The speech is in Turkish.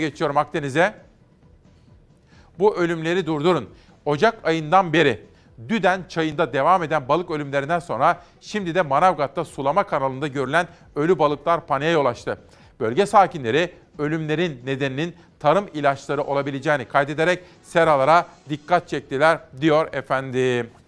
geçiyorum Akdeniz'e. Bu ölümleri durdurun. Ocak ayından beri Düden çayında devam eden balık ölümlerinden sonra şimdi de Manavgat'ta sulama kanalında görülen ölü balıklar paniğe yol açtı. Bölge sakinleri ölümlerin nedeninin tarım ilaçları olabileceğini kaydederek seralara dikkat çektiler diyor efendim.